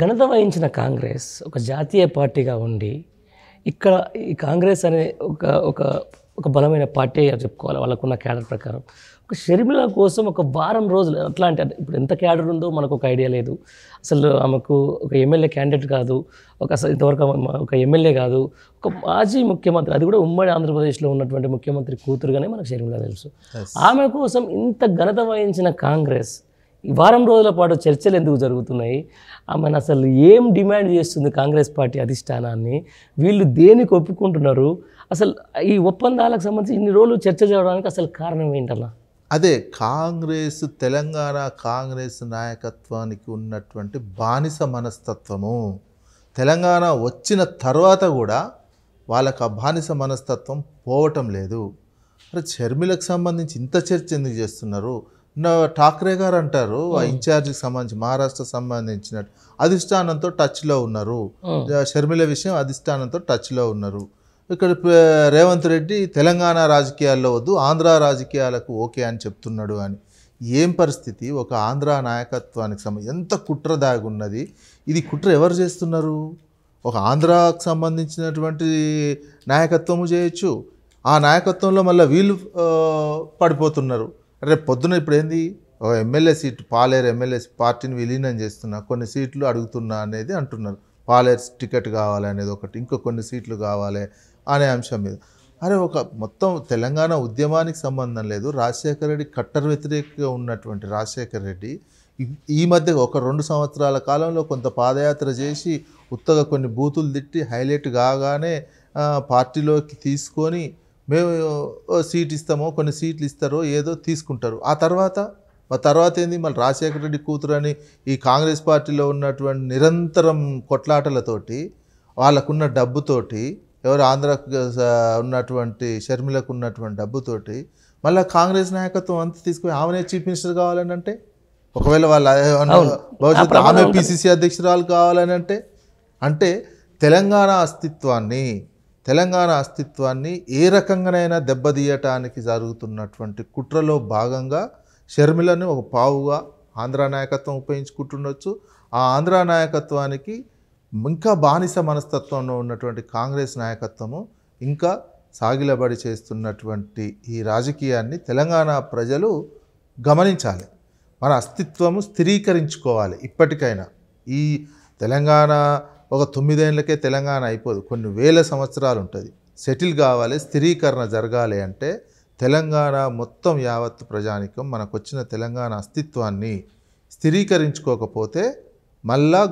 ఘనత వహించిన కాంగ్రెస్ ఒక జాతీయ పార్టీగా ఉండి ఇక్కడ ఈ కాంగ్రెస్ అనే ఒక ఒక ఒక బలమైన పార్టీ చెప్పుకోవాలి వాళ్ళకున్న క్యాడర్ ప్రకారం ఒక షర్మిల కోసం ఒక వారం రోజులు ఎట్లా అంటే ఇప్పుడు ఎంత క్యాడర్ ఉందో మనకు ఒక ఐడియా లేదు అసలు ఆమెకు ఒక ఎమ్మెల్యే క్యాండిడేట్ కాదు ఒక అసలు ఇంతవరకు ఒక ఎమ్మెల్యే కాదు ఒక మాజీ ముఖ్యమంత్రి అది కూడా ఉమ్మడి ఆంధ్రప్రదేశ్లో ఉన్నటువంటి ముఖ్యమంత్రి కూతురుగానే మనకు షర్మిల తెలుసు ఆమె కోసం ఇంత ఘనత వహించిన కాంగ్రెస్ ఈ వారం రోజుల పాటు చర్చలు ఎందుకు జరుగుతున్నాయి ఆమెను అసలు ఏం డిమాండ్ చేస్తుంది కాంగ్రెస్ పార్టీ అధిష్టానాన్ని వీళ్ళు దేనికి ఒప్పుకుంటున్నారు అసలు ఈ ఒప్పందాలకు సంబంధించి ఇన్ని రోజులు చర్చ జరగడానికి అసలు కారణం ఏంటన్నా అదే కాంగ్రెస్ తెలంగాణ కాంగ్రెస్ నాయకత్వానికి ఉన్నటువంటి బానిస మనస్తత్వము తెలంగాణ వచ్చిన తర్వాత కూడా వాళ్ళకు ఆ బానిస మనస్తత్వం పోవటం లేదు అరే చర్మిలకు సంబంధించి ఇంత చర్చ ఎందుకు చేస్తున్నారు ఠాక్రే గారు అంటారు ఆ ఇన్ఛార్జికి సంబంధించి మహారాష్ట్ర సంబంధించిన అధిష్టానంతో టచ్లో ఉన్నారు షర్మిల విషయం అధిష్టానంతో టచ్లో ఉన్నారు ఇక్కడ రేవంత్ రెడ్డి తెలంగాణ రాజకీయాల్లో వద్దు ఆంధ్ర రాజకీయాలకు ఓకే అని చెప్తున్నాడు అని ఏం పరిస్థితి ఒక ఆంధ్ర నాయకత్వానికి సంబంధించి ఎంత కుట్ర ఉన్నది ఇది కుట్ర ఎవరు చేస్తున్నారు ఒక ఆంధ్రాకు సంబంధించినటువంటి నాయకత్వము చేయొచ్చు ఆ నాయకత్వంలో మళ్ళీ వీళ్ళు పడిపోతున్నారు రేపు పొద్దున ఇప్పుడు ఏంది ఓ ఎమ్మెల్యే సీటు పాలేరు ఎమ్మెల్యే పార్టీని విలీనం చేస్తున్నా కొన్ని సీట్లు అడుగుతున్నా అనేది అంటున్నారు పాలేరు టికెట్ కావాలి అనేది ఒకటి ఇంకా కొన్ని సీట్లు కావాలి అనే అంశం మీద అరే ఒక మొత్తం తెలంగాణ ఉద్యమానికి సంబంధం లేదు రాజశేఖర రెడ్డి కట్టర్ వ్యతిరేకంగా ఉన్నటువంటి రాజశేఖర రెడ్డి ఈ మధ్య ఒక రెండు సంవత్సరాల కాలంలో కొంత పాదయాత్ర చేసి ఉత్తగా కొన్ని బూతులు తిట్టి హైలైట్ కాగానే పార్టీలోకి తీసుకొని మేము సీట్ ఇస్తామో కొన్ని సీట్లు ఇస్తారో ఏదో తీసుకుంటారు ఆ తర్వాత తర్వాత ఏంది మళ్ళీ రాజశేఖర రెడ్డి కూతురు అని ఈ కాంగ్రెస్ పార్టీలో ఉన్నటువంటి నిరంతరం కొట్లాటలతోటి వాళ్ళకున్న డబ్బుతోటి ఎవరు ఆంధ్ర ఉన్నటువంటి షర్మిలకు ఉన్నటువంటి డబ్బుతోటి మళ్ళీ కాంగ్రెస్ నాయకత్వం అంతా తీసుకుని ఆమెనే చీఫ్ మినిస్టర్ కావాలని అంటే ఒకవేళ వాళ్ళ భవిష్యత్తు ఆమె పిసిసి అధ్యక్షురాలు కావాలని అంటే అంటే తెలంగాణ అస్తిత్వాన్ని తెలంగాణ అస్తిత్వాన్ని ఏ రకంగానైనా దెబ్బతీయటానికి జరుగుతున్నటువంటి కుట్రలో భాగంగా షర్మిలను ఒక పావుగా ఆంధ్ర నాయకత్వం ఉపయోగించుకుంటుండొచ్చు ఆ ఆంధ్ర నాయకత్వానికి ఇంకా బానిస మనస్తత్వంలో ఉన్నటువంటి కాంగ్రెస్ నాయకత్వము ఇంకా సాగిలబడి చేస్తున్నటువంటి ఈ రాజకీయాన్ని తెలంగాణ ప్రజలు గమనించాలి మన అస్తిత్వము స్థిరీకరించుకోవాలి ఇప్పటికైనా ఈ తెలంగాణ ఒక తొమ్మిదేళ్లకే తెలంగాణ అయిపోదు కొన్ని వేల సంవత్సరాలు ఉంటుంది సెటిల్ కావాలి స్థిరీకరణ జరగాలి అంటే తెలంగాణ మొత్తం యావత్ ప్రజానికం మనకు వచ్చిన తెలంగాణ అస్తిత్వాన్ని స్థిరీకరించుకోకపోతే మళ్ళా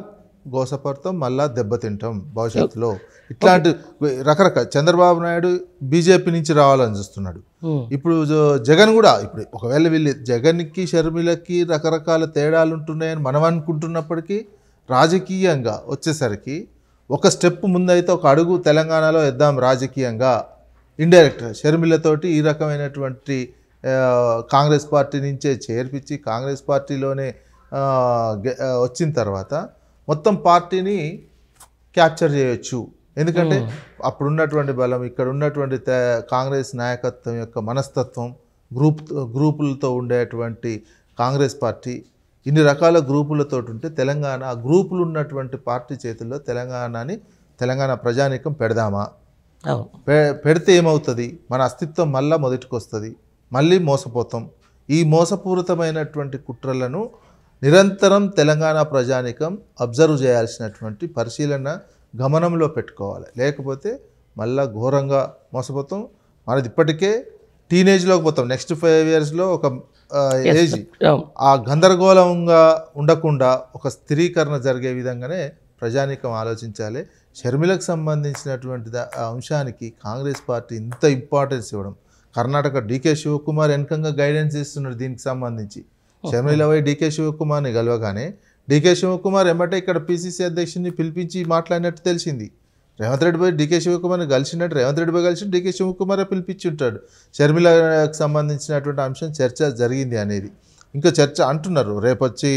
గోసపడతాం మళ్ళా దెబ్బతింటాం భవిష్యత్తులో ఇట్లాంటి రకరకాల చంద్రబాబు నాయుడు బీజేపీ నుంచి రావాలని చూస్తున్నాడు ఇప్పుడు జగన్ కూడా ఇప్పుడు ఒకవేళ వీళ్ళు జగన్కి షర్మిలకి రకరకాల తేడాలు ఉంటున్నాయని మనం అనుకుంటున్నప్పటికీ రాజకీయంగా వచ్చేసరికి ఒక స్టెప్ ముందైతే ఒక అడుగు తెలంగాణలో వేద్దాం రాజకీయంగా ఇండైరెక్ట్ షర్మిలతోటి ఈ రకమైనటువంటి కాంగ్రెస్ పార్టీ నుంచే చేర్పించి కాంగ్రెస్ పార్టీలోనే వచ్చిన తర్వాత మొత్తం పార్టీని క్యాప్చర్ చేయొచ్చు ఎందుకంటే అప్పుడున్నటువంటి బలం ఇక్కడ ఉన్నటువంటి కాంగ్రెస్ నాయకత్వం యొక్క మనస్తత్వం గ్రూప్ గ్రూపులతో ఉండేటువంటి కాంగ్రెస్ పార్టీ ఇన్ని రకాల గ్రూపులతో ఉంటే తెలంగాణ ఆ గ్రూపులు ఉన్నటువంటి పార్టీ చేతుల్లో తెలంగాణని తెలంగాణ ప్రజానీకం పెడదామా పె పెడితే ఏమవుతుంది మన అస్తిత్వం మళ్ళీ మొదటికొస్తుంది మళ్ళీ మోసపోతాం ఈ మోసపూరితమైనటువంటి కుట్రలను నిరంతరం తెలంగాణ ప్రజానికం అబ్జర్వ్ చేయాల్సినటువంటి పరిశీలన గమనంలో పెట్టుకోవాలి లేకపోతే మళ్ళా ఘోరంగా మోసపోతాం మనది ఇప్పటికే టీనేజ్లోకి పోతాం నెక్స్ట్ ఫైవ్ ఇయర్స్లో ఒక ఏజీ ఆ గందరగోళంగా ఉండకుండా ఒక స్థిరీకరణ జరిగే విధంగానే ప్రజానీకం ఆలోచించాలి షర్మిలకు సంబంధించినటువంటి అంశానికి కాంగ్రెస్ పార్టీ ఇంత ఇంపార్టెన్స్ ఇవ్వడం కర్ణాటక డీకే శివకుమార్ వెనకంగా గైడెన్స్ ఇస్తున్నాడు దీనికి సంబంధించి వై డీకే శివకుమార్ని గలవగానే డీకే శివకుమార్ ఎమ్మటే ఇక్కడ పిసిసి అధ్యక్షుడిని పిలిపించి మాట్లాడినట్టు తెలిసింది రేవంత్ రెడ్డిపై డీకే శివకుమార్ని కలిసినట్టు రేవంత్ రెడ్డిపై కలిసి డీకే శివకుమార్ పిలిపించుంటాడు షర్మిలకు సంబంధించినటువంటి అంశం చర్చ జరిగింది అనేది ఇంకా చర్చ అంటున్నారు రేపొచ్చి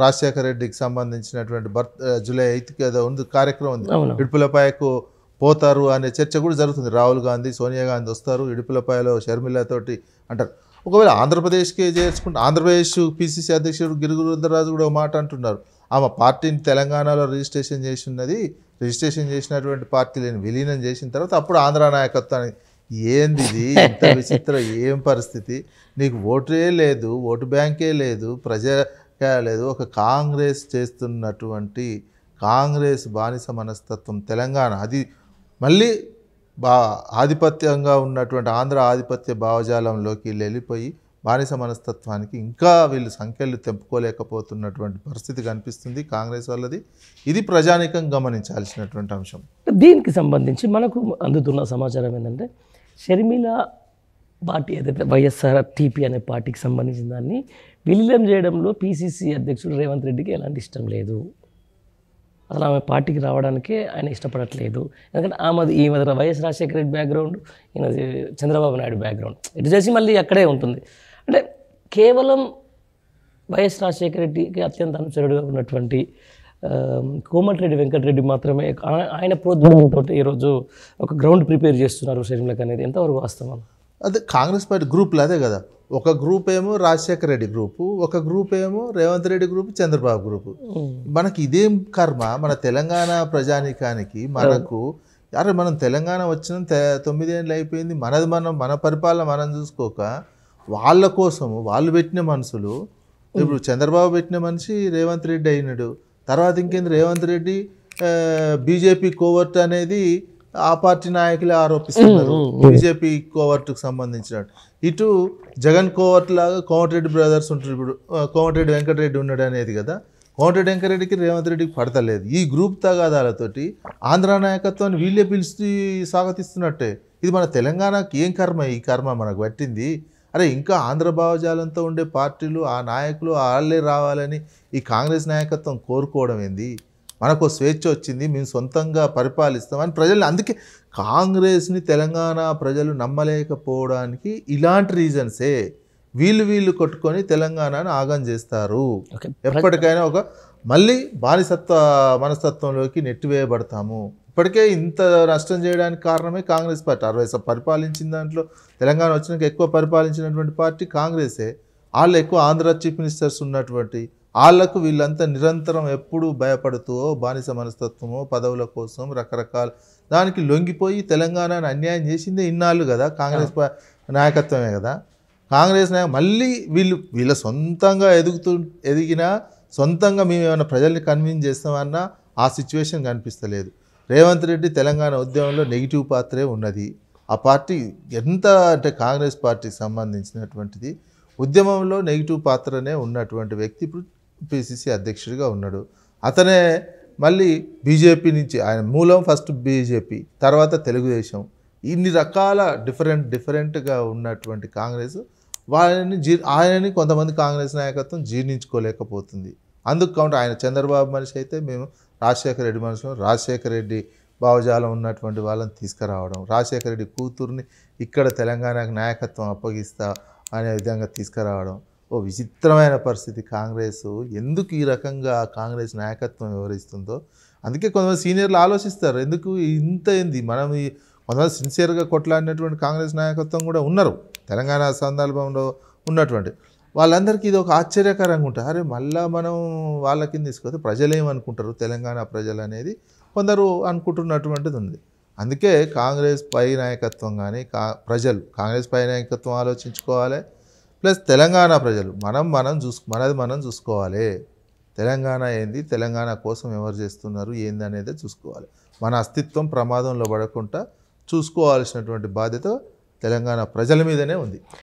రాజశేఖర రెడ్డికి సంబంధించినటువంటి బర్త్ జూలై ఎయిత్కి ఏదో ఉంది కార్యక్రమం ఉంది ఇడుపులపాయకు పోతారు అనే చర్చ కూడా జరుగుతుంది రాహుల్ గాంధీ సోనియా గాంధీ వస్తారు ఇడుపులపాయలో షర్మిలతోటి అంటారు ఒకవేళ ఆంధ్రప్రదేశ్కి చేర్చుకుంటే ఆంధ్రప్రదేశ్ పీసీసీ అధ్యక్షుడు గిరిగురుందరాజు కూడా ఒక మాట అంటున్నారు ఆమె పార్టీని తెలంగాణలో రిజిస్ట్రేషన్ చేసి ఉన్నది రిజిస్ట్రేషన్ చేసినటువంటి పార్టీలను విలీనం చేసిన తర్వాత అప్పుడు ఆంధ్ర నాయకత్వానికి ఏంది ఇది ఇంత విచిత్ర ఏం పరిస్థితి నీకు ఓటే లేదు ఓటు బ్యాంకే లేదు ప్రజా లేదు ఒక కాంగ్రెస్ చేస్తున్నటువంటి కాంగ్రెస్ బానిస మనస్తత్వం తెలంగాణ అది మళ్ళీ బా ఆధిపత్యంగా ఉన్నటువంటి ఆంధ్ర ఆధిపత్య భావజాలంలోకి వెళ్ళిపోయి బానిస మనస్తత్వానికి ఇంకా వీళ్ళు సంఖ్యలు తెంపుకోలేకపోతున్నటువంటి పరిస్థితి కనిపిస్తుంది కాంగ్రెస్ వాళ్ళది ఇది ప్రజానికం గమనించాల్సినటువంటి అంశం దీనికి సంబంధించి మనకు అందుతున్న సమాచారం ఏంటంటే షర్మిల పార్టీ ఏదైతే వైఎస్ఆర్ టీపీ అనే పార్టీకి సంబంధించిన దాన్ని విలీనం చేయడంలో పీసీసీ అధ్యక్షుడు రేవంత్ రెడ్డికి ఎలాంటి ఇష్టం లేదు అసలు ఆమె పార్టీకి రావడానికే ఆయన ఇష్టపడట్లేదు ఎందుకంటే ఆమెది మధ్య వైఎస్ రాజశేఖర రెడ్డి బ్యాక్గ్రౌండ్ ఈయన చంద్రబాబు నాయుడు బ్యాక్గ్రౌండ్ ఇటు చేసి మళ్ళీ అక్కడే ఉంటుంది అంటే కేవలం వైఎస్ రాజశేఖర రెడ్డికి అత్యంత అనుచరుడుగా ఉన్నటువంటి కోమటిరెడ్డి వెంకటరెడ్డి మాత్రమే ఆయన ప్రోద్భవంతో ఈరోజు ఒక గ్రౌండ్ ప్రిపేర్ చేస్తున్నారు షర్మిలకు అనేది ఎంతవరకు వాస్తవం అదే కాంగ్రెస్ పార్టీ గ్రూప్లు అదే కదా ఒక గ్రూప్ ఏమో రాజశేఖర రెడ్డి గ్రూపు ఒక గ్రూప్ ఏమో రేవంత్ రెడ్డి గ్రూప్ చంద్రబాబు గ్రూపు మనకి ఇదేం కర్మ మన తెలంగాణ ప్రజానికానికి మనకు అరే మనం తెలంగాణ వచ్చిన తొమ్మిదేళ్ళు అయిపోయింది మనది మనం మన పరిపాలన మనం చూసుకోక వాళ్ళ కోసము వాళ్ళు పెట్టిన మనుషులు ఇప్పుడు చంద్రబాబు పెట్టిన మనిషి రేవంత్ రెడ్డి అయినాడు తర్వాత ఇంకేంది రేవంత్ రెడ్డి బీజేపీ కోవర్ట్ అనేది ఆ పార్టీ నాయకులే ఆరోపిస్తున్నారు బీజేపీ కోవర్ట్కు సంబంధించిన ఇటు జగన్ కోవర్ట్ లాగా కోమటిరెడ్డి బ్రదర్స్ ఉంటారు ఇప్పుడు కోమటిరెడ్డి వెంకటరెడ్డి ఉన్నాడు అనేది కదా కోమటిరెడ్డి వెంకటరెడ్డికి రేవంత్ రెడ్డికి పడతలేదు ఈ గ్రూప్ తగాదాలతోటి ఆంధ్ర నాయకత్వాన్ని వీళ్ళే పిలిచి స్వాగతిస్తున్నట్టే ఇది మన తెలంగాణకి ఏం కర్మ ఈ కర్మ మనకు పట్టింది అరే ఇంకా ఆంధ్ర భావజాలంతో ఉండే పార్టీలు ఆ నాయకులు వాళ్ళే రావాలని ఈ కాంగ్రెస్ నాయకత్వం కోరుకోవడం ఏంది మనకు స్వేచ్ఛ వచ్చింది మేము సొంతంగా పరిపాలిస్తామని ప్రజలు అందుకే కాంగ్రెస్ని తెలంగాణ ప్రజలు నమ్మలేకపోవడానికి ఇలాంటి రీజన్సే వీళ్ళు వీళ్ళు కొట్టుకొని తెలంగాణను ఆగం చేస్తారు ఎప్పటికైనా ఒక మళ్ళీ బానిసత్వ మనస్తత్వంలోకి నెట్టివేయబడతాము ఇప్పటికే ఇంత నష్టం చేయడానికి కారణమే కాంగ్రెస్ పార్టీ అరవై పరిపాలించిన దాంట్లో తెలంగాణ వచ్చినాక ఎక్కువ పరిపాలించినటువంటి పార్టీ కాంగ్రెసే వాళ్ళు ఎక్కువ ఆంధ్ర చీఫ్ మినిస్టర్స్ ఉన్నటువంటి వాళ్ళకు వీళ్ళంతా నిరంతరం ఎప్పుడు భయపడుతూ బానిస మనస్తత్వము పదవుల కోసం రకరకాల దానికి లొంగిపోయి తెలంగాణను అన్యాయం చేసిందే ఇన్నాళ్ళు కదా కాంగ్రెస్ నాయకత్వమే కదా కాంగ్రెస్ నాయక మళ్ళీ వీళ్ళు వీళ్ళ సొంతంగా ఎదుగుతూ ఎదిగినా సొంతంగా మేము ఏమైనా ప్రజల్ని కన్విన్స్ చేస్తామన్నా ఆ సిచ్యువేషన్ కనిపిస్తలేదు రేవంత్ రెడ్డి తెలంగాణ ఉద్యమంలో నెగిటివ్ పాత్రే ఉన్నది ఆ పార్టీ ఎంత అంటే కాంగ్రెస్ పార్టీకి సంబంధించినటువంటిది ఉద్యమంలో నెగిటివ్ పాత్రనే ఉన్నటువంటి వ్యక్తి ఇప్పుడు పిసిసి అధ్యక్షుడిగా ఉన్నాడు అతనే మళ్ళీ బీజేపీ నుంచి ఆయన మూలం ఫస్ట్ బీజేపీ తర్వాత తెలుగుదేశం ఇన్ని రకాల డిఫరెంట్ డిఫరెంట్గా ఉన్నటువంటి కాంగ్రెస్ వాళ్ళని జీ ఆయనని కొంతమంది కాంగ్రెస్ నాయకత్వం జీర్ణించుకోలేకపోతుంది అందుకు కాబట్టి ఆయన చంద్రబాబు మనిషి అయితే మేము రాజశేఖర రెడ్డి మనసులో రాజశేఖర రెడ్డి భావజాలం ఉన్నటువంటి వాళ్ళని తీసుకురావడం రాజశేఖర రెడ్డి కూతుర్ని ఇక్కడ తెలంగాణకు నాయకత్వం అప్పగిస్తా అనే విధంగా తీసుకురావడం ఓ విచిత్రమైన పరిస్థితి కాంగ్రెస్ ఎందుకు ఈ రకంగా కాంగ్రెస్ నాయకత్వం వివరిస్తుందో అందుకే కొంతమంది సీనియర్లు ఆలోచిస్తారు ఎందుకు ఇంత ఏంది మనం కొంతమంది సిన్సియర్గా కొట్లాడినటువంటి కాంగ్రెస్ నాయకత్వం కూడా ఉన్నారు తెలంగాణ సందర్భంలో ఉన్నటువంటి వాళ్ళందరికీ ఇది ఒక ఆశ్చర్యకరంగా ఉంటుంది అరే మళ్ళీ మనం వాళ్ళ కింద తీసుకొస్తే ప్రజలు ఏమనుకుంటారు తెలంగాణ ప్రజలు అనేది కొందరు అనుకుంటున్నటువంటిది ఉంది అందుకే కాంగ్రెస్ పై నాయకత్వం కానీ కా ప్రజలు కాంగ్రెస్ పై నాయకత్వం ఆలోచించుకోవాలి ప్లస్ తెలంగాణ ప్రజలు మనం మనం చూసు మనది మనం చూసుకోవాలి తెలంగాణ ఏంది తెలంగాణ కోసం ఎవరు చేస్తున్నారు ఏంది అనేది చూసుకోవాలి మన అస్తిత్వం ప్రమాదంలో పడకుండా చూసుకోవాల్సినటువంటి బాధ్యత తెలంగాణ ప్రజల మీదనే ఉంది